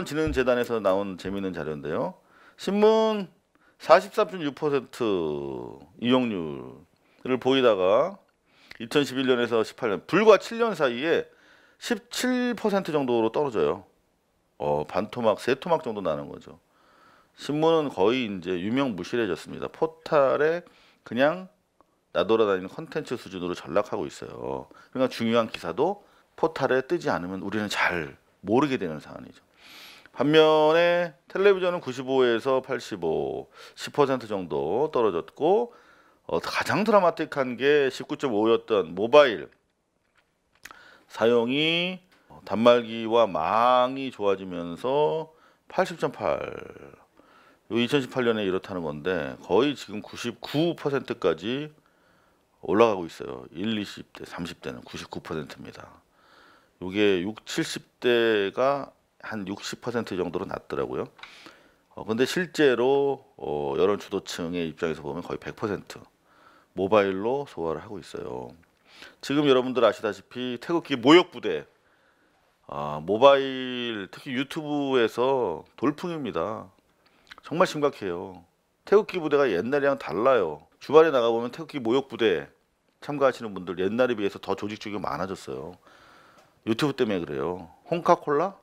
언론진흥재단에서 나온 재미있는 자료인데요. 신문 44.6% 이용률을 보이다가 2011년에서 18년 불과 7년 사이에 17% 정도로 떨어져요. 어, 반토막, 세토막 정도 나는 거죠. 신문은 거의 이제 유명무실해졌습니다. 포탈에 그냥 나돌아다니는 컨텐츠 수준으로 전락하고 있어요. 그러니까 중요한 기사도 포탈에 뜨지 않으면 우리는 잘 모르게 되는 상황이죠. 반면에 텔레비전은 95에서 85, 10% 정도 떨어졌고 어, 가장 드라마틱한 게 19.5였던 모바일 사용이 어, 단말기와 망이 좋아지면서 80.8 2018년에 이렇다는 건데 거의 지금 99%까지 올라가고 있어요. 1, 20대, 30대는 99%입니다. 이게 6, 70대가 한60% 정도로 낮더라고요. 어, 근데 실제로 어, 여론 주도층의 입장에서 보면 거의 100% 모바일로 소화를 하고 있어요. 지금 여러분들 아시다시피 태극기 모욕 부대 아, 모바일 특히 유튜브에서 돌풍입니다. 정말 심각해요. 태극기 부대가 옛날이랑 달라요. 주말에 나가보면 태극기 모욕 부대 참가하시는 분들 옛날에 비해서 더 조직적이 많아졌어요. 유튜브 때문에 그래요. 홍카콜라?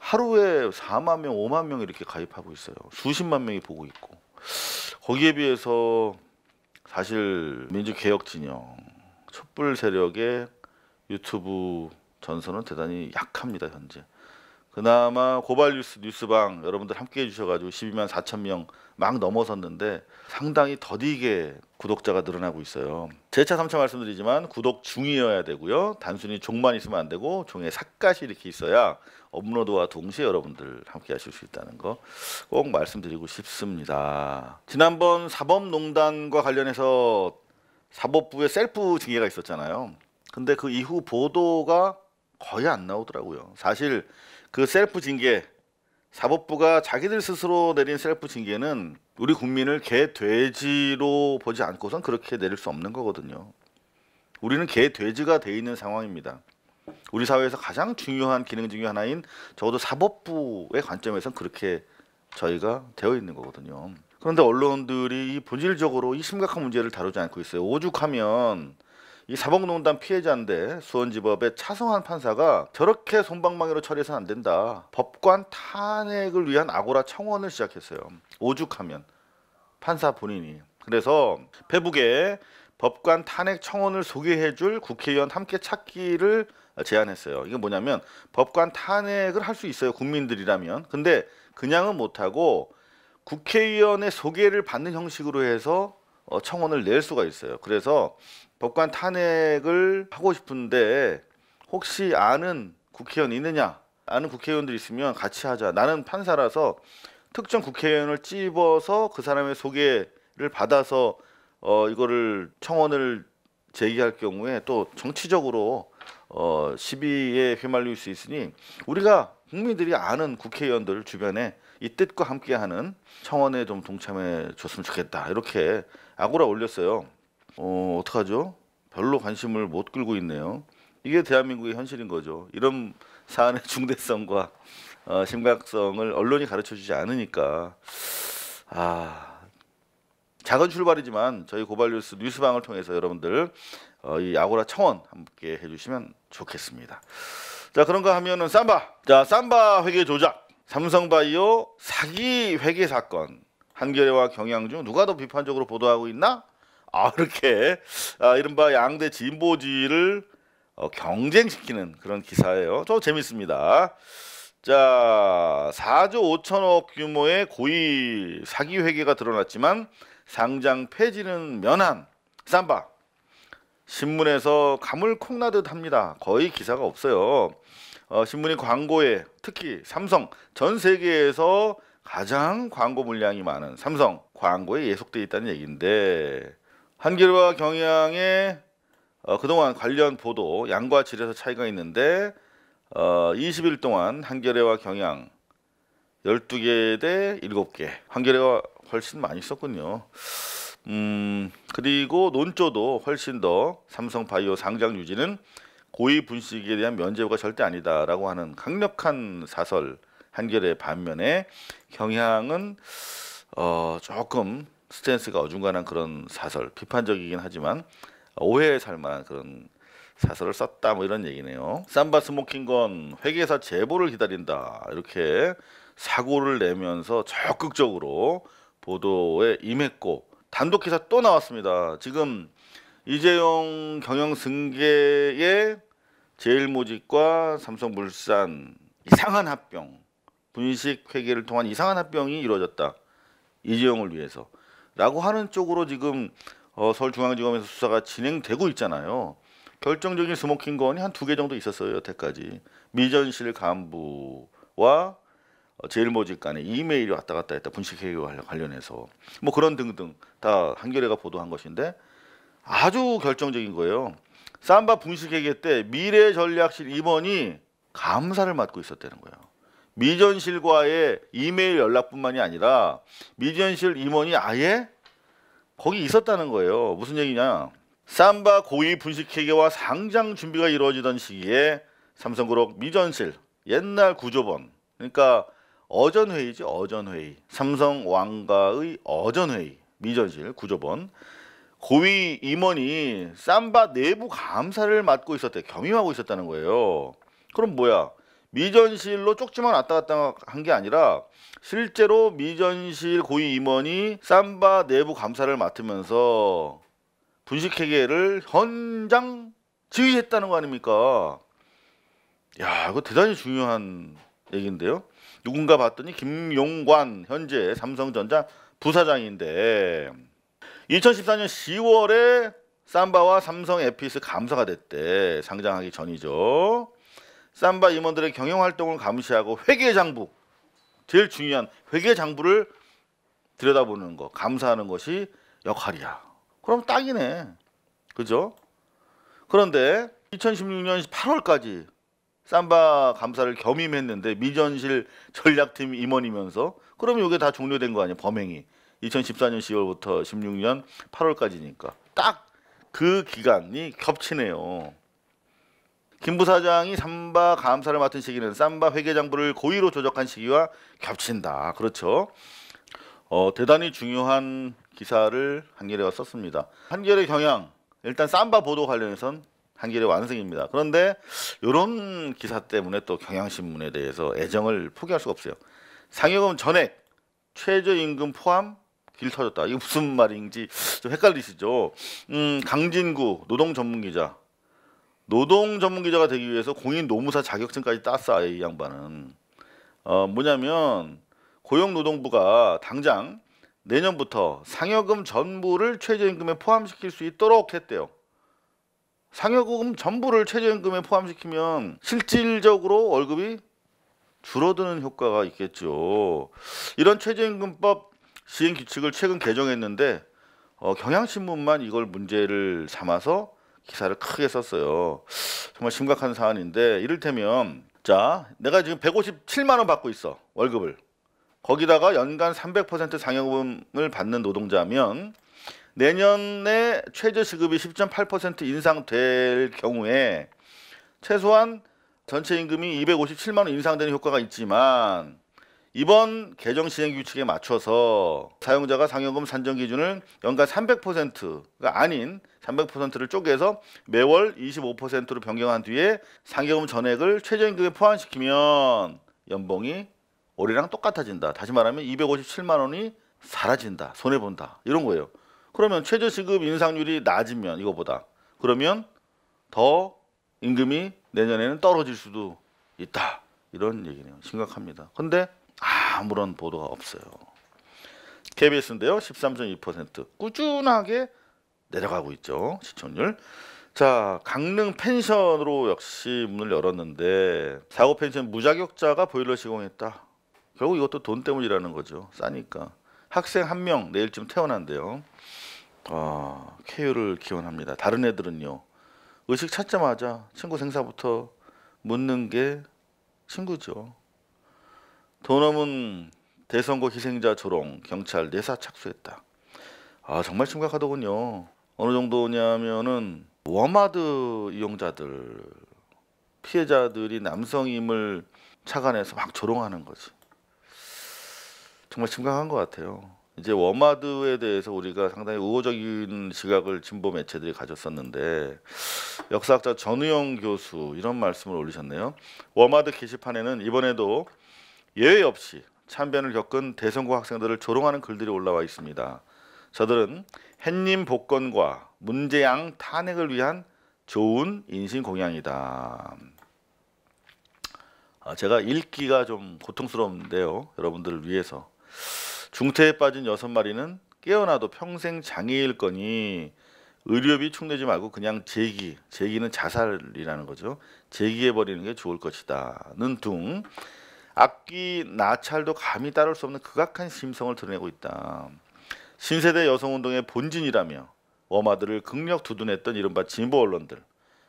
하루에 4만 명, 5만 명 이렇게 가입하고 있어요. 수십만 명이 보고 있고 거기에 비해서 사실 민주개혁 진영, 촛불 세력의 유튜브 전선은 대단히 약합니다 현재. 그나마 고발 뉴스 뉴스방 여러분들 함께 해주셔가지고 12만 4천 명 막 넘어섰는데 상당히 더디게 구독자가 늘어나고 있어요. 제차 3차 말씀드리지만 구독 중이어야 되고요. 단순히 종만 있으면 안 되고 종에 삿갓이 이렇게 있어야 업로드와 동시에 여러분들 함께 하실 수 있다는 거 꼭 말씀드리고 싶습니다. 지난번 사법농단과 관련해서 사법부의 셀프 징계가 있었잖아요. 근데 그 이후 보도가 거의 안 나오더라고요. 사실 그 셀프 징계 사법부가 자기들 스스로 내린 셀프 징계는 우리 국민을 개 돼지로 보지 않고선 그렇게 내릴 수 없는 거거든요. 우리는 개 돼지가 돼 있는 상황입니다. 우리 사회에서 가장 중요한 기능 중의 하나인 적어도 사법부의 관점에서는 그렇게 저희가 되어 있는 거거든요. 그런데 언론들이 본질적으로 이 심각한 문제를 다루지 않고 있어요. 오죽하면 이 사법농단 피해자인데 수원지법의 차성한 판사가 저렇게 손방망이로 처리해서는 안 된다. 법관 탄핵을 위한 아고라 청원을 시작했어요. 오죽하면 판사 본인이. 그래서 페북에 법관 탄핵 청원을 소개해줄 국회의원 함께 찾기를 제안했어요. 이게 뭐냐면 법관 탄핵을 할 수 있어요. 국민들이라면. 근데 그냥은 못하고 국회의원의 소개를 받는 형식으로 해서 어, 청원을 낼 수가 있어요. 그래서 법관 탄핵을 하고 싶은데 혹시 아는 국회의원 있느냐? 아는 국회의원들 있으면 같이 하자. 나는 판사라서 특정 국회의원을 찝어서 그 사람의 소개를 받아서 어 이거를 청원을 제기할 경우에 또 정치적으로 어 시비에 휘말릴 수 있으니 우리가 국민들이 아는 국회의원들 주변에 이 뜻과 함께하는 청원에 좀 동참해 줬으면 좋겠다 이렇게 아고라 올렸어요. 어, 어떡하죠? 별로 관심을 못 끌고 있네요. 이게 대한민국의 현실인 거죠. 이런 사안의 중대성과 어, 심각성을 언론이 가르쳐 주지 않으니까 아 작은 출발이지만 저희 고발뉴스 뉴스방을 통해서 여러분들 어, 이 아고라 청원 함께 해주시면 좋겠습니다. 자 그런가 하면은 삼바 자 삼바 회계 조작 삼성바이오 사기 회계 사건 한겨레와 경향 중 누가 더 비판적으로 보도하고 있나 아, 이렇게 아, 이른바 양대 진보지를 어, 경쟁시키는 그런 기사예요. 저 재밌습니다. 자, 4조 5천억 규모의 고위 사기 회계가 드러났지만 상장 폐지는 면한 쌈바 신문에서 감을 콩나듯 합니다. 거의 기사가 없어요. 어, 신문이 광고에 특히 삼성 전 세계에서 가장 광고 물량이 많은 삼성 광고에 예속돼 있다는 얘기인데 한겨레와 경향의 어, 그동안 관련 보도 양과 질에서 차이가 있는데 어, 20일 동안 한겨레와 경향 12개 대 7개 한겨레와 훨씬 많이 썼군요. 음, 그리고 논조도 훨씬 더 삼성바이오 상장 유지는 고위 분식에 대한 면제부가 절대 아니다라고 하는 강력한 사설 한겨레 반면에 경향은 어, 조금 스탠스가 어중간한 그런 사설, 비판적이긴 하지만 오해에 살만한 그런 사설을 썼다 뭐 이런 얘기네요. 삼바 스모킹건 회계사 제보를 기다린다 이렇게 사고를 내면서 적극적으로 보도에 임했고 단독 기사 또 나왔습니다. 지금 이재용 경영 승계의 제일모직과 삼성물산 이상한 합병 분식 회계를 통한 이상한 합병이 이루어졌다. 이재용을 위해서 라고 하는 쪽으로 지금 어, 서울중앙지검에서 수사가 진행되고 있잖아요. 결정적인 스모킹 건이 한 두 개 정도 있었어요 여태까지 미전실 간부와 어, 제일모직 간의 이메일이 왔다 갔다 했다 분식회계와 관련해서 뭐 그런 등등 다 한겨레가 보도한 것인데 아주 결정적인 거예요 쌈바 분식회계때 미래전략실 임원이 감사를 맡고 있었다는 거예요 미전실과의 이메일 연락뿐만이 아니라 미전실 임원이 아예 거기 있었다는 거예요. 무슨 얘기냐? 삼바 고위 분식회계와 상장 준비가 이루어지던 시기에 삼성그룹 미전실 옛날 구조본 그러니까 어전회의지 어전회의 삼성 왕가의 어전회의 미전실 구조본 고위 임원이 삼바 내부 감사를 맡고 있었대 겸임하고 있었다는 거예요. 그럼 뭐야? 미전실로 쪽지만 왔다 갔다 한 게 아니라 실제로 미전실 고위 임원이 삼바 내부 감사를 맡으면서 분식회계를 현장 지휘했다는 거 아닙니까? 야, 이거 대단히 중요한 얘기인데요. 누군가 봤더니 김용관 현재 삼성전자 부사장인데 2014년 10월에 삼바와 삼성 에피스 감사가 됐대. 상장하기 전이죠. 쌈바 임원들의 경영 활동을 감시하고 회계 장부 제일 중요한 회계 장부를 들여다보는 거 감사하는 것이 역할이야. 그럼 딱이네. 그죠? 그런데 2016년 8월까지 쌈바 감사를 겸임했는데 미전실 전략팀 임원이면서 그러면 이게 다 종료된 거 아니야 범행이 2014년 10월부터 16년 8월까지니까 딱 그 기간이 겹치네요. 김 부사장이 삼바 감사를 맡은 시기는 삼바 회계장부를 고의로 조작한 시기와 겹친다. 그렇죠. 어, 대단히 중요한 기사를 한겨레가 썼습니다. 한겨레 경향 일단 삼바 보도 관련해선 한겨레 완성입니다 그런데 이런 기사 때문에 또 경향신문에 대해서 애정을 포기할 수가 없어요. 상여금 전액 최저임금 포함 길 터졌다. 이거 무슨 말인지 좀 헷갈리시죠? 음, 강진구 노동 전문 기자 노동 전문 기자가 되기 위해서 공인 노무사 자격증까지 땄어 이 양반은 어, 뭐냐면 고용노동부가 당장 내년부터 상여금 전부를 최저임금에 포함시킬 수 있도록 했대요. 상여금 전부를 최저임금에 포함시키면 실질적으로 월급이 줄어드는 효과가 있겠죠. 이런 최저임금법 시행 규칙을 최근 개정했는데 어, 경향신문만 이걸 문제를 삼아서 기사를 크게 썼어요. 정말 심각한 사안인데 이를테면 자 내가 지금 157만 원 받고 있어 월급을 거기다가 연간 300% 상여금을 받는 노동자면 내년에 최저시급이 10.8% 인상될 경우에 최소한 전체 임금이 257만 원 인상되는 효과가 있지만 이번 개정 시행 규칙에 맞춰서 사용자가 상여금 산정 기준을 연간 300%가 그러니까 아닌 300%를 쪼개서 매월 25%로 변경한 뒤에 상여금 전액을 최저임금에 포함시키면 연봉이 올해랑 똑같아진다. 다시 말하면 257만 원이 사라진다. 손해 본다. 이런 거예요. 그러면 최저시급 인상률이 낮으면 이거보다 그러면 더 임금이 내년에는 떨어질 수도 있다. 이런 얘기네요. 심각합니다. 근데 아무런 보도가 없어요. KBS인데요. 13.2% 꾸준하게 내려가고 있죠. 시청률. 자, 강릉 펜션으로 역시 문을 열었는데 사고 펜션 무자격자가 보일러 시공했다. 결국 이것도 돈 때문이라는 거죠. 싸니까. 학생 한 명 내일쯤 태어난대요. 아, 쾌유를 기원합니다. 다른 애들은요. 의식 찾자마자 친구 생사부터 묻는 게 친구죠. 도넘은 대선고 희생자 조롱 경찰 내사 착수했다. 아 정말 심각하더군요. 어느 정도냐면은 워마드 이용자들 피해자들이 남성임을 착안해서 막 조롱하는 거지. 정말 심각한 것 같아요. 이제 워마드에 대해서 우리가 상당히 우호적인 시각을 진보 매체들이 가졌었는데 역사학자 전우영 교수 이런 말씀을 올리셨네요. 워마드 게시판에는 이번에도 예외 없이 참변을 겪은 대성고 학생들을 조롱하는 글들이 올라와 있습니다. 저들은 햇님 복권과 문재양 탄핵을 위한 좋은 인신 공양이다. 아, 제가 읽기가 좀 고통스러운데요. 여러분들을 위해서 중태에 빠진 여섯 마리는 깨어나도 평생 장애일 거니 의료비 충내지 말고 그냥 재기, 재기는 자살이라는 거죠. 재기해 버리는 게 좋을 것이다는 둥 악귀 나찰도 감히 따를 수 없는 극악한 심성을 드러내고 있다. 신세대 여성운동의 본진이라며 워마드를 극력 두둔했던 이른바 진보 언론들.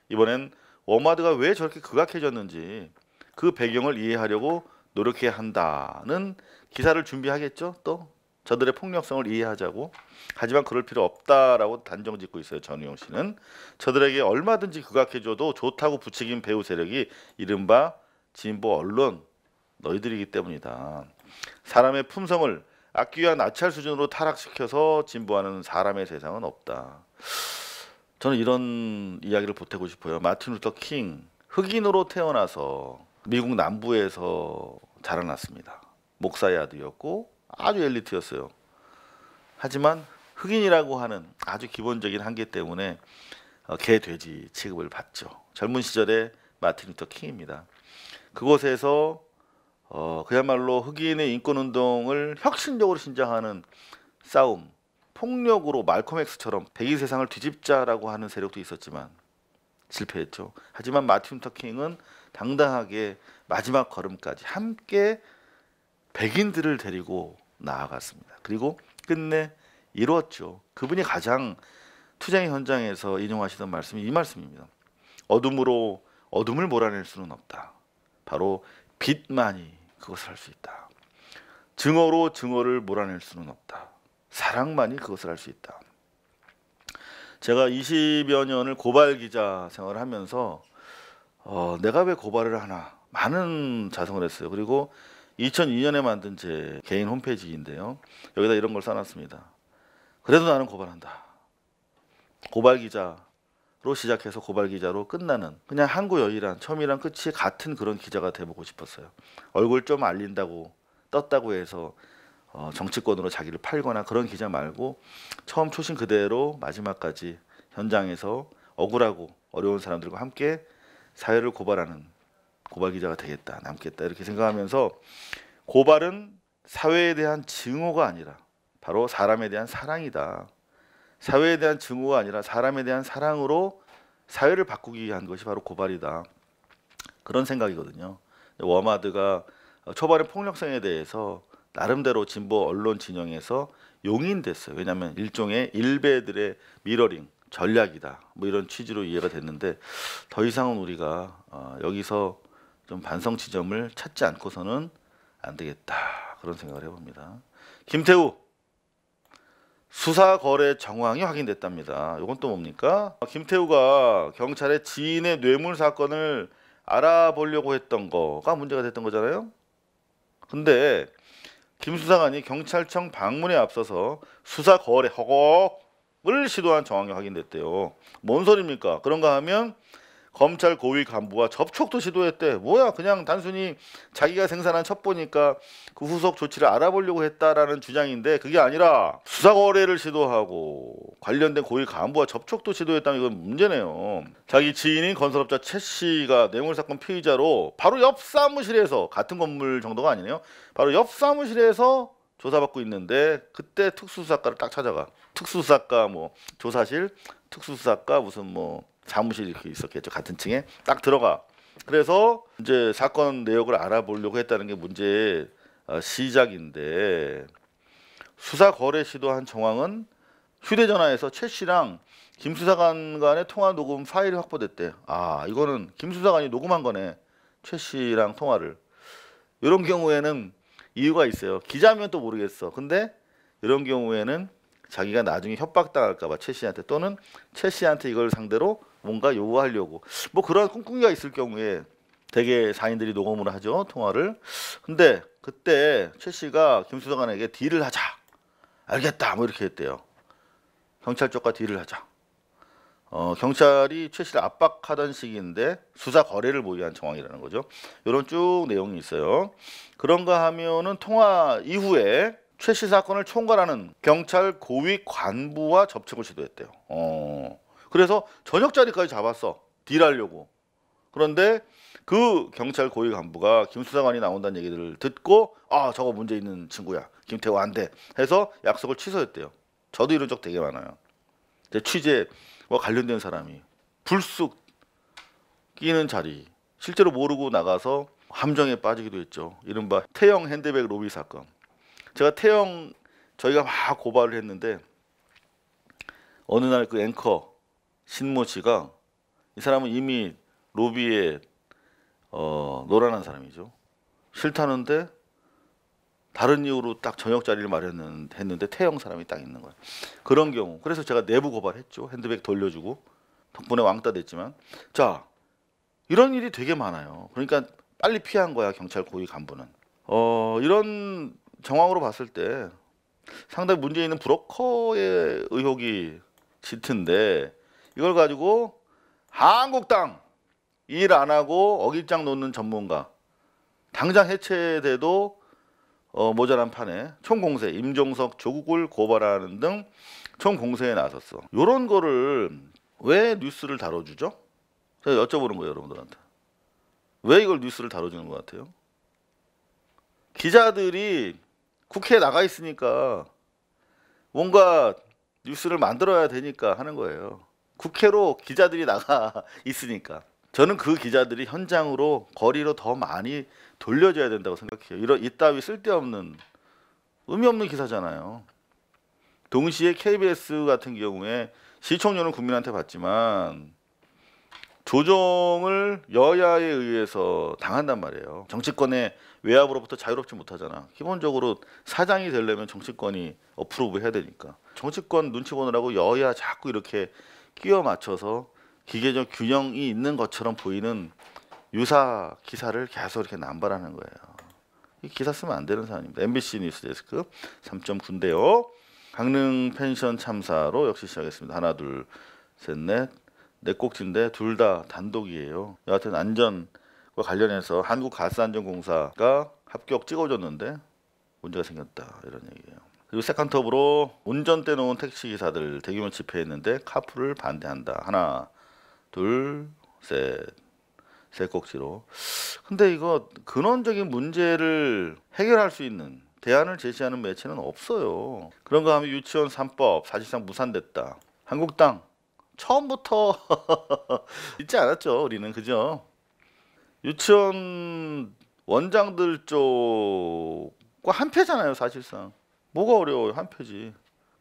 이번엔 워마드가 왜 저렇게 극악해졌는지 그 배경을 이해하려고 노력해야 한다는 기사를 준비하겠죠. 또 저들의 폭력성을 이해하자고 하지만 그럴 필요 없다라고 단정짓고 있어요 전우용 씨는 저들에게 얼마든지 극악해줘도 좋다고 부추긴 배우 세력이 이른바 진보 언론 너희들이기 때문이다. 사람의 품성을 악귀와 나찰 수준으로 타락시켜서 진보하는 사람의 세상은 없다. 저는 이런 이야기를 보태고 싶어요. 마틴 루터 킹 흑인으로 태어나서 미국 남부에서 자라났습니다. 목사의 아들이었고 아주 엘리트였어요. 하지만 흑인이라고 하는 아주 기본적인 한계 때문에 어, 개 돼지 취급을 받죠. 젊은 시절에 마틴 루터 킹입니다. 그곳에서 어, 그야말로 흑인의 인권운동을 혁신적으로 신장하는 싸움, 폭력으로 말콤 엑스처럼 백인 세상을 뒤집자라고 하는 세력도 있었지만 실패했죠. 하지만 마틴 터킹은 당당하게 마지막 걸음까지 함께 백인들을 데리고 나아갔습니다. 그리고 끝내 이루었죠. 그분이 가장 투쟁 현장에서 인용하시던 말씀이 이 말씀입니다. 어둠으로 어둠을 몰아낼 수는 없다. 바로 빛만이 그것을 할 수 있다. 증오로 증오를 몰아낼 수는 없다. 사랑만이 그것을 할 수 있다. 제가 20여 년을 고발 기자 생활을 하면서 어, 내가 왜 고발을 하나 많은 자성을 했어요. 그리고 2002년에 만든 제 개인 홈페이지인데요. 여기다 이런 걸 써놨습니다. 그래도 나는 고발한다. 고발 기자 로 시작해서 고발 기자로 끝나는 그냥 한구 여이란 처음이랑 끝이 같은 그런 기자가 돼보고 싶었어요. 얼굴 좀 알린다고 떴다고 해서 어, 정치권으로 자기를 팔거나 그런 기자 말고 처음 초심 그대로 마지막까지 현장에서 억울하고 어려운 사람들과 함께 사회를 고발하는 고발 기자가 되겠다 남겠다 이렇게 생각하면서 고발은 사회에 대한 증오가 아니라 바로 사람에 대한 사랑이다. 사회에 대한 증오가 아니라 사람에 대한 사랑으로 사회를 바꾸기 위한 것이 바로 고발이다. 그런 생각이거든요. 워마드가 어, 초반의 폭력성에 대해서 나름대로 진보 언론 진영에서 용인됐어요. 왜냐하면 일종의 일베들의 미러링 전략이다. 뭐 이런 취지로 이해가 됐는데 더 이상은 우리가 어, 여기서 좀 반성 지점을 찾지 않고서는 안 되겠다 그런 생각을 해봅니다. 김태우 수사 거래 정황이 확인됐답니다. 이건 또 뭡니까? 김태우가 경찰의 지인의 뇌물 사건을 알아보려고 했던 거가 문제가 됐던 거잖아요. 근데 김 수사관이 경찰청 방문에 앞서서 수사 거래 허걱을 시도한 정황이 확인됐대요. 뭔 소리입니까? 그런가 하면 검찰 고위 간부와 접촉도 시도했대. 뭐야 그냥 단순히 자기가 생산한 첩보니까 그 후속 조치를 알아보려고 했다라는 주장인데 그게 아니라 수사 거래를 시도하고 관련된 고위 간부와 접촉도 시도했다면 이건 문제네요. 자기 지인인 건설업자 최 씨가 뇌물 사건 피의자로 바로 옆 사무실에서 같은 건물 정도가 아니네요. 바로 옆 사무실에서 조사받고 있는데 그때 특수수사과를 딱 찾아가 특수수사과 뭐 조사실 특수수사과 무슨 뭐 사무실이 이렇게 있었겠죠. 같은 층에 딱 들어가. 그래서 이제 사건 내역을 알아보려고 했다는 게 문제의 어, 시작인데 수사 거래 시도한 정황은 휴대전화에서 최 씨랑 김 수사관 간의 통화 녹음 파일이 확보됐대. 아 이거는 김 수사관이 녹음한 거네. 최 씨랑 통화를. 이런 경우에는 이유가 있어요. 기자면 또 모르겠어. 근데 이런 경우에는 자기가 나중에 협박당할까봐 최 씨한테 또는 최 씨한테 이걸 상대로 뭔가 요구하려고 뭐 그런 꿍꿍이가 있을 경우에 대개 사인들이 녹음을 하죠 통화를 근데 그때 최 씨가 김수석관에게 딜을 하자 알겠다 뭐 이렇게 했대요 경찰 쪽과 딜을 하자 어, 경찰이 최 씨를 압박하던 시기인데 수사 거래를 모의한 정황이라는 거죠 이런 쭉 내용이 있어요 그런가 하면은 통화 이후에 최 씨 사건을 총괄하는 경찰 고위 관부와 접촉을 시도했대요 어. 그래서 저녁 자리까지 잡았어. 딜하려고. 그런데 그 경찰 고위 간부가 김수사관이 나온다는 얘기를 듣고 아 저거 문제 있는 친구야 김태호 안돼 해서 약속을 취소했대요. 저도 이런 적 되게 많아요. 제 취재와 관련된 사람이 불쑥 끼는 자리 실제로 모르고 나가서 함정에 빠지기도 했죠. 이른바 태형 핸드백 로비 사건. 제가 태형 저희가 막 고발을 했는데 어느 날 그 앵커 신모 씨가 이 사람은 이미 로비에 어, 노란한 사람이죠. 싫다는데 다른 이유로 딱 저녁 자리를 마련했는데 태형 사람이 딱 있는 거예요. 그런 경우 그래서 제가 내부 고발했죠. 핸드백 돌려주고 덕분에 왕따 됐지만 자 이런 일이 되게 많아요. 그러니까 빨리 피한 거야 경찰 고위 간부는. 어 이런 정황으로 봤을 때 상당히 문제 있는 브로커의 의혹이 짙은데 이걸 가지고 한국당 일 안 하고 어깃장 놓는 전문가 당장 해체돼도 어, 모자란 판에 총공세 임종석 조국을 고발하는 등 총공세에 나섰어. 요런 거를 왜 뉴스를 다뤄주죠? 제가 여쭤보는 거예요 여러분들한테. 왜 이걸 뉴스를 다뤄주는 것 같아요? 기자들이 국회에 나가 있으니까 뭔가 뉴스를 만들어야 되니까 하는 거예요. 국회로 기자들이 나가 있으니까 저는 그 기자들이 현장으로 거리로 더 많이 돌려줘야 된다고 생각해요. 이런 이따위 쓸데없는 의미 없는 기사잖아요. 동시에 KBS 같은 경우에 시청료는 국민한테 받지만 조정을 여야에 의해서 당한단 말이에요. 정치권의 외압으로부터 자유롭지 못하잖아. 기본적으로 사장이 되려면 정치권이 어프로브 해야 되니까. 정치권 눈치 보느라고 여야 자꾸 이렇게 끼워 맞춰서 기계적 균형이 있는 것처럼 보이는 유사 기사를 계속 이렇게 남발하는 거예요. 이 기사 쓰면 안 되는 사안입니다. MBC 뉴스 데스크 3.9인데요. 강릉 펜션 참사로 역시 시작했습니다. 하나 둘 셋넷네 꼭지인데 둘 다 단독이에요. 여하튼 안전과 관련해서 한국가스안전공사가 합격 찍어줬는데 문제가 생겼다 이런 얘기예요. 그리고 세컨톱으로 운전대 놓은 택시기사들 대규모 집회했는데 카풀을 반대한다. 하나, 둘, 셋. 세 꼭지로. 근데 이거 근원적인 문제를 해결할 수 있는 대안을 제시하는 매체는 없어요. 그런 가 하면 유치원 3법 사실상 무산됐다. 한국당 처음부터 있지 않았죠. 우리는 그죠? 유치원 원장들 쪽과 한패잖아요, 사실상. 뭐가 어려워요? 한 표지.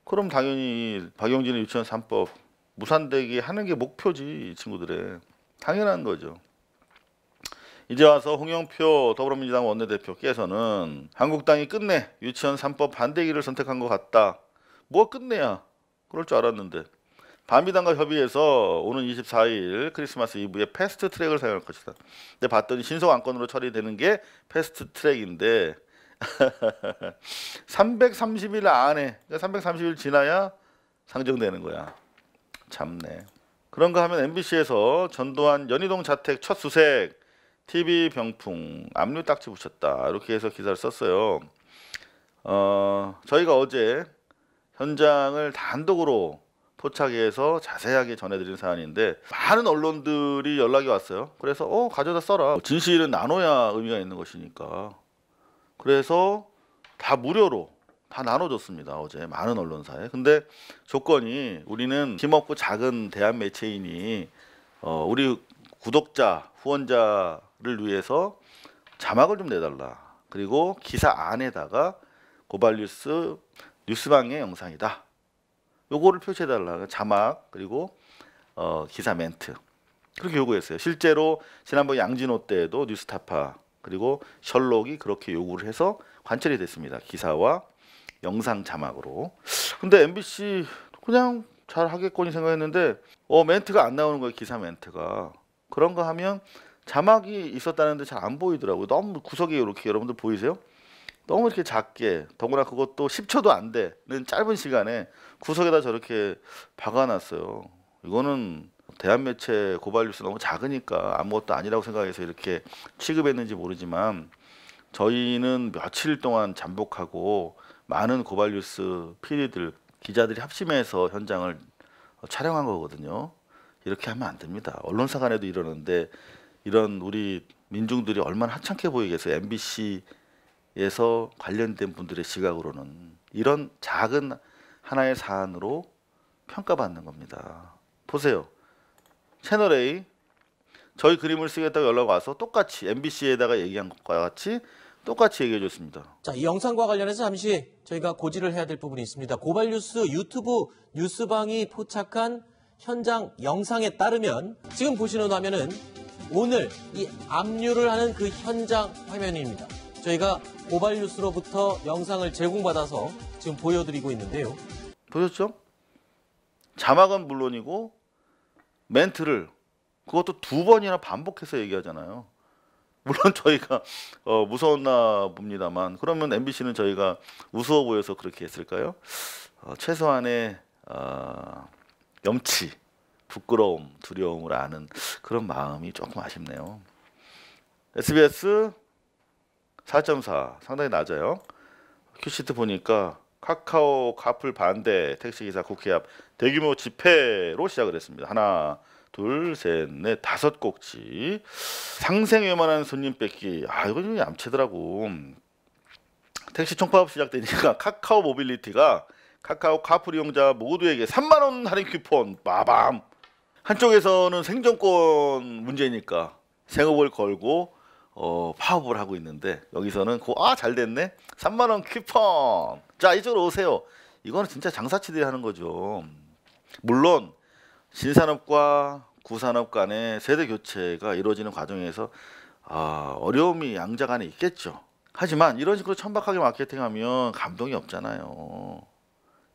그럼 당연히 박용진의 유치원 3법 무산되게 하는 게 목표지 친구들의 당연한 거죠. 이제 와서 홍영표 더불어민주당 원내대표께서는 한국당이 끝내 유치원 3법 반대기를 선택한 것 같다. 뭐 끝내야 그럴 줄 알았는데 반미당과 협의해서 오는 24일 크리스마스 이브에 패스트 트랙을 사용할 것이다. 근데 봤더니 신속 안건으로 처리되는 게 패스트 트랙인데 330일 안에 330일 그러니까 지나야 상정되는 거야. 참네. 그런가 하면 MBC에서 전두환 연희동 자택 첫 수색 TV 병풍 압류 딱지 붙였다 이렇게 해서 기사를 썼어요. 어, 저희가 어제 현장을 단독으로 포착해서 자세하게 전해드린 사안인데 많은 언론들이 연락이 왔어요. 그래서 어 가져다 써라. 진실은 나눠야 의미가 있는 것이니까 그래서 다 무료로 다 나눠줬습니다 어제 많은 언론사에 근데 조건이 우리는 힘없고 작은 대한 매체인이 어, 우리 구독자 후원자를 위해서 자막을 좀 내달라 그리고 기사 안에다가 고발뉴스 뉴스방의 영상이다 요거를 표시해달라 자막 그리고 어, 기사 멘트 그렇게 요구했어요 실제로 지난번 양진호 때에도 뉴스타파 그리고 셜록이 그렇게 요구를 해서 관찰이 됐습니다. 기사와 영상 자막으로. 근데 MBC 그냥 잘 하겠거니 생각했는데 어 멘트가 안 나오는 거예요. 기사 멘트가. 그런 거 하면 자막이 있었다는데 잘 안 보이더라고요. 너무 구석에 이렇게 여러분들 보이세요? 너무 이렇게 작게 더구나 그것도 10초도 안 되는 짧은 시간에 구석에다 저렇게 박아놨어요. 이거는 대한 매체 고발 뉴스 너무 작으니까 아무것도 아니라고 생각해서 이렇게 취급했는지 모르지만 저희는 며칠 동안 잠복하고 많은 고발 뉴스 피디들 기자들이 합심해서 현장을 촬영한 거거든요. 이렇게 하면 안 됩니다. 언론사 간에도 이러는데 이런 우리 민중들이 얼마나 하찮게 보이겠어요. MBC에서 관련된 분들의 시각으로는 이런 작은 하나의 사안으로 평가받는 겁니다. 보세요. 채널 A 저희 그림을 쓰겠다고 연락 와서 똑같이 MBC에다가 얘기한 것과 같이 똑같이 얘기해 줬습니다. 자, 이 영상과 관련해서 잠시 저희가 고지를 해야 될 부분이 있습니다. 고발뉴스 유튜브 뉴스방이 포착한 현장 영상에 따르면 지금 보시는 화면은 오늘 이 압류를 하는 그 현장 화면입니다. 저희가 고발뉴스로부터 영상을 제공받아서 지금 보여드리고 있는데요. 보셨죠? 자막은 물론이고 멘트를 그것도 두 번이나 반복해서 얘기하잖아요. 물론 저희가 어, 무서웠나 봅니다만 그러면 MBC는 저희가 우스워 보여서 그렇게 했을까요? 어, 최소한의 어, 염치, 부끄러움, 두려움을 아는 그런 마음이 조금 아쉽네요. SBS 4.4 상당히 낮아요. 큐시트 보니까 카카오 가풀 반대 택시기사 국회 앞 대규모 집회로 시작을 했습니다. 하나, 둘, 셋, 넷, 다섯 꼭지. 상생 외만한 손님 뺏기. 아, 이거 좀 얌체더라고. 택시 총파업 시작되니까 카카오 모빌리티가 카카오 카풀 이용자 모두에게 3만 원 할인 쿠폰 빠밤. 한쪽에서는 생존권 문제니까 생업을 걸고 어, 파업을 하고 있는데 여기서는 아잘 됐네 3만 원 쿠폰 자 이쪽으로 오세요 이거는 진짜 장사치들이 하는 거죠 물론 신산업과 구산업 간의 세대 교체가 이루어지는 과정에서 아, 어려움이 양자 간에 있겠죠. 하지만 이런 식으로 천박하게 마케팅하면 감동이 없잖아요.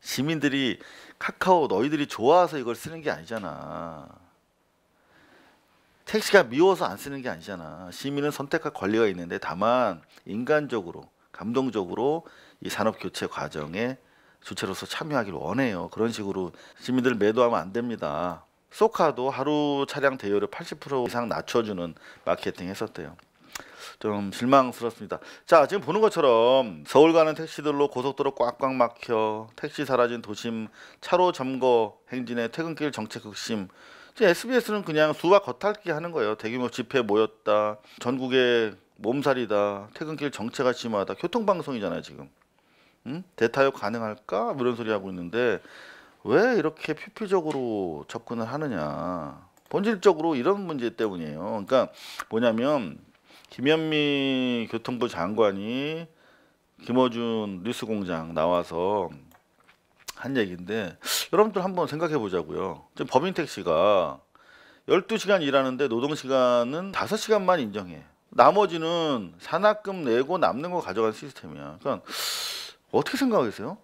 시민들이 카카오 너희들이 좋아서 이걸 쓰는 게 아니잖아. 택시가 미워서 안 쓰는 게 아니잖아. 시민은 선택할 권리가 있는데 다만 인간적으로 감동적으로 이 산업 교체 과정에 주체로서 참여하기를 원해요. 그런 식으로 시민들을 매도하면 안 됩니다. 소카도 하루 차량 대여를 80% 이상 낮춰주는 마케팅 했었대요. 좀 실망스럽습니다. 자 지금 보는 것처럼 서울 가는 택시들로 고속도로 꽉꽉 막혀 택시 사라진 도심 차로 점거 행진에 퇴근길 정책 극심 SBS는 그냥 수박 겉핥기 하는 거예요. 대규모 집회 모였다. 전국에 몸살이다. 퇴근길 정체가 심하다. 교통방송이잖아요 지금. 응? 대타협 가능할까? 뭐 이런 소리 하고 있는데 왜 이렇게 표피적으로 접근을 하느냐? 본질적으로 이런 문제 때문이에요. 그러니까 뭐냐면 김현미 교통부 장관이 김어준 뉴스공장 나와서 한 얘기인데 여러분들 한번 생각해 보자고요. 지금 법인 택시가 12시간 일하는데 노동시간은 5시간만 인정해. 나머지는 산학금 내고 남는 거 가져간 시스템이야. 그러니까 어떻게 생각하겠어요?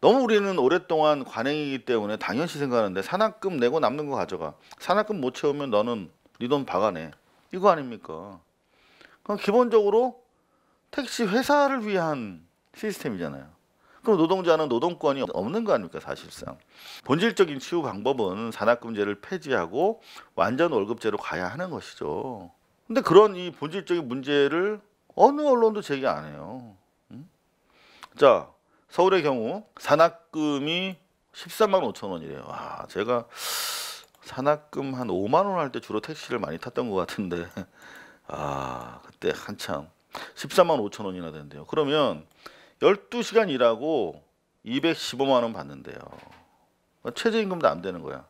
너무 우리는 오랫동안 관행이기 때문에 당연시 생각하는데 산학금 내고 남는 거 가져가. 산학금 못 채우면 너는 네 돈 박아내. 이거 아닙니까? 그럼 기본적으로 택시 회사를 위한 시스템이잖아요. 그럼 노동자는 노동권이 없는 거 아닙니까 사실상 본질적인 치유 방법은 산학금제를 폐지하고 완전 월급제로 가야 하는 것이죠 근데 그런 이 본질적인 문제를 어느 언론도 제기 안 해요 자, 서울의 경우 산악금이 13만 5천 원이래요. 와, 제가 산악금 한 5만 원 할 때 주로 택시를 많이 탔던 것 같은데 아, 그때 한참 1 3만 5천 원이나 된대요. 그러면 12시간 일하고 215만 원 받는데요. 최저임금도 안 되는 거야.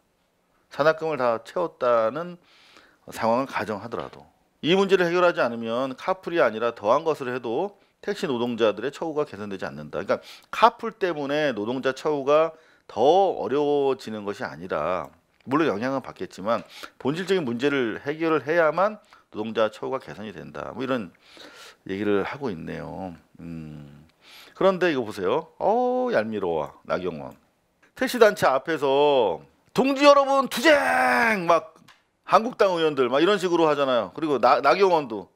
산악금을 다 채웠다는 상황을 가정하더라도 이 문제를 해결하지 않으면 카풀이 아니라 더한 것을 해도 택시 노동자들의 처우가 개선되지 않는다. 그러니까 카풀 때문에 노동자 처우가 더 어려워지는 것이 아니라 물론 영향은 받겠지만 본질적인 문제를 해결을 해야만 노동자 처우가 개선이 된다. 뭐 이런 얘기를 하고 있네요. 음. 그런데 이거 보세요. 어 얄미로워 나경원 택시 단체 앞에서 동지 여러분 투쟁 막 한국당 의원들 막 이런 식으로 하잖아요. 그리고 나, 나경원도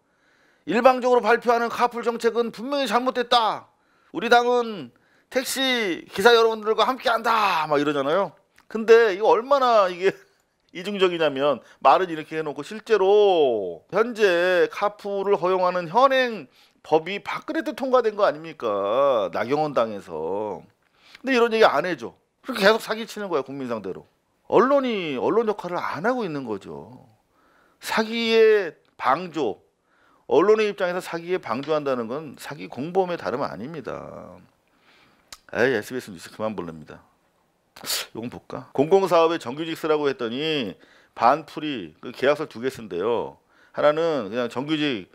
일방적으로 발표하는 카풀 정책은 분명히 잘못됐다. 우리 당은 택시 기사 여러분들과 함께한다. 막 이러잖아요. 근데 이거 얼마나 이게 이중적이냐면 말은 이렇게 해놓고 실제로 현재 카풀을 허용하는 현행 법이 박근혜 때 통과된 거 아닙니까? 나경원 당에서. 근데 이런 얘기 안 해줘. 그렇게 계속 사기치는 거야 국민 상대로. 언론이 언론 역할을 안 하고 있는 거죠. 사기의 방조, 언론의 입장에서 사기에 방조한다는 건 사기 공범의 다름 아닙니다. 에이, SBS 뉴스 그만 볼랍니다. 요건 볼까? 공공사업의 정규직 쓰라고 했더니 반풀이 그 계약서 두 개 쓴데요. 하나는 그냥 정규직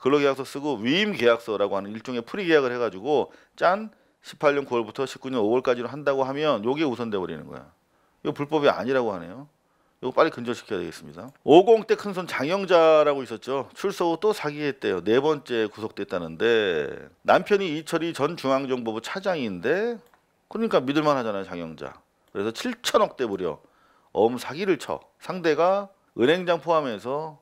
근로계약서 쓰고 위임 계약서라고 하는 일종의 프리 계약을 해가지고 짠 18년 9월부터 19년 5월까지로 한다고 하면 요게 우선돼 버리는 거야. 이거 불법이 아니라고 하네요. 이거 빨리 근절시켜야 되겠습니다. 50때큰손 장영자라고 있었죠. 출소 후 또 사기했대요. 네 번째 구속됐다는데 남편이 이철이 전 중앙정보부 차장인데 그러니까 믿을만 하잖아요 장영자. 그래서 7천억 대 무려 엄 사기를 쳐 상대가 은행장 포함해서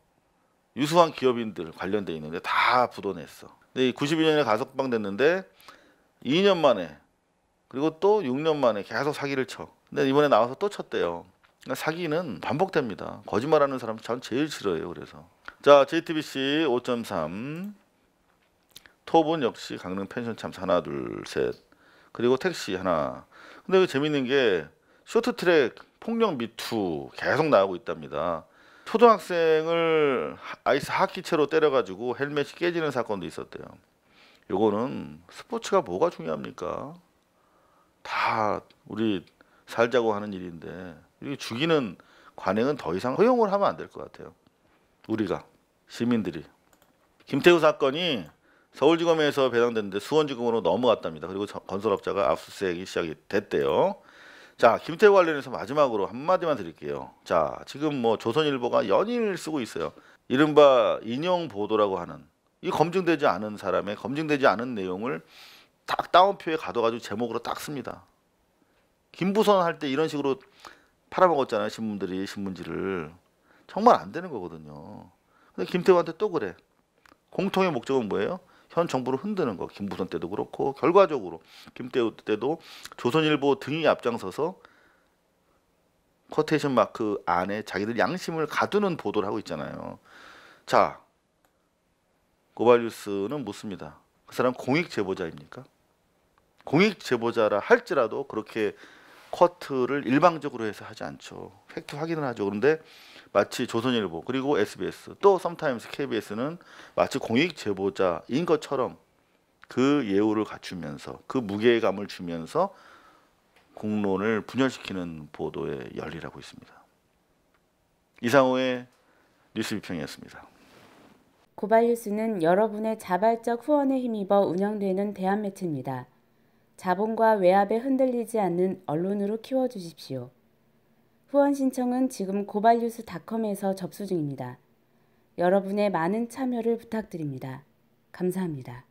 유수한 기업인들 관련돼 있는데 다 부도냈어. 근데 92년에 가석방 됐는데 2년 만에 그리고 또 6년 만에 계속 사기를 쳐. 근데 이번에 나와서 또 쳤대요. 그러니까 사기는 반복됩니다. 거짓말하는 사람 참 제일 싫어요. 그래서 자 JTBC 5.3 토분 역시 강릉 펜션 참사 하나 둘 셋 그리고 택시 하나. 근데 그 재밌는 게 쇼트트랙 폭력 미투 계속 나오고 있답니다. 초등학생을 아이스 하키채로 때려가지고 헬멧이 깨지는 사건도 있었대요. 요거는 스포츠가 뭐가 중요합니까? 다 우리 살자고 하는 일인데 죽이는 관행은 더 이상 허용을 하면 안 될 것 같아요. 우리가 시민들이 김태우 사건이 서울지검에서 배당됐는데 수원지검으로 넘어갔답니다. 그리고 건설업자가 압수수색이 시작이 됐대요. 자, 김태우 관련해서 마지막으로 한마디만 드릴게요. 자, 지금 뭐 조선일보가 연일 쓰고 있어요. 이른바 인용 보도라고 하는 이 검증되지 않은 사람의 검증되지 않은 내용을 딱 다운표에 가둬가지고 제목으로 딱 씁니다. 김부선 할 때 이런 식으로 팔아먹었잖아요 신문들이 신문지를 정말 안 되는 거거든요. 근데 김태우한테 또 그래. 공통의 목적은 뭐예요? 현 정부를 흔드는 거. 김부선 때도 그렇고 결과적으로 김태우 때도 조선일보 등이 앞장서서 커테이션 마크 안에 자기들 양심을 가두는 보도를 하고 있잖아요. 자, 고발뉴스는 묻습니다. 그 사람 공익 제보자입니까? 공익 제보자라 할지라도 그렇게 쿼트를 일방적으로 해서 하지 않죠. 팩트 확인을 하죠. 그런데 마치 조선일보 그리고 SBS 또 썸타임스 KBS는 마치 공익 제보자인 것처럼 그 예우를 갖추면서 그 무게감을 주면서 공론을 분열시키는 보도에 열일하고 있습니다. 이상호의 뉴스 비평이었습니다. 고발뉴스는 여러분의 자발적 후원에 힘입어 운영되는 대한매체입니다. 자본과 외압에 흔들리지 않는 언론으로 키워주십시오. 후원 신청은 지금 고발뉴스닷컴에서 접수 중입니다. 여러분의 많은 참여를 부탁드립니다. 감사합니다.